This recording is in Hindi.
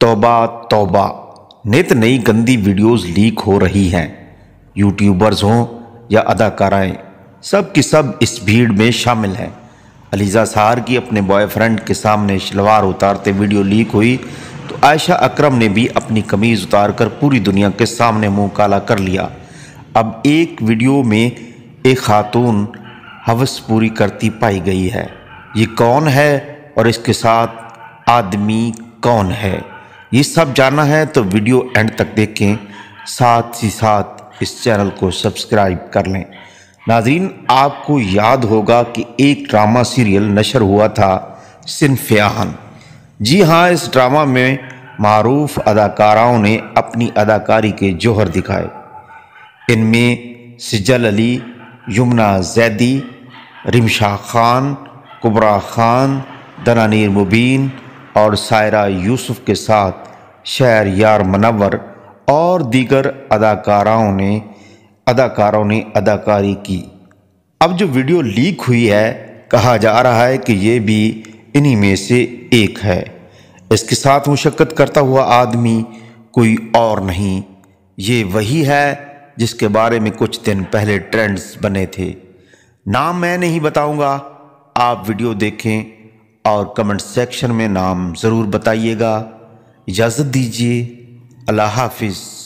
तोबा तोबा नित नई गंदी वीडियोस लीक हो रही हैं यूट्यूबर्स हों या अदाकाराएं सब की सब इस भीड़ में शामिल हैं अलीज़ा सहार की अपने बॉयफ्रेंड के सामने शलवार उतारते वीडियो लीक हुई तो आयशा अकरम ने भी अपनी कमीज़ उतार कर पूरी दुनिया के सामने मुंह काला कर लिया अब एक वीडियो में एक खातून हवस पूरी करती पाई गई है ये कौन है और इसके साथ आदमी कौन है ये सब जानना है तो वीडियो एंड तक देखें साथ ही साथ इस चैनल को सब्सक्राइब कर लें नाजरीन आपको याद होगा कि एक ड्रामा सीरियल नशर हुआ था सिनफ्यान जी हाँ इस ड्रामा में मरूफ अदाकाराओं ने अपनी अदाकारी के जौहर दिखाए इनमें सिजल अली यमुना जैदी रिमशा खान कुबरा खान दनानीर मुबीन और सायरा यूसुफ के साथ शहर यार मनवर और दीगर अदाकाराओं ने अदाकारों ने अदाकारी की अब जो वीडियो लीक हुई है कहा जा रहा है कि ये भी इन्हीं में से एक है इसके साथ मुशक्क़त करता हुआ आदमी कोई और नहीं ये वही है जिसके बारे में कुछ दिन पहले ट्रेंड्स बने थे नाम मैं नहीं बताऊंगा आप वीडियो देखें और कमेंट सेक्शन में नाम ज़रूर बताइएगा इजाज़त दीजिए अल्लाह हाफिज़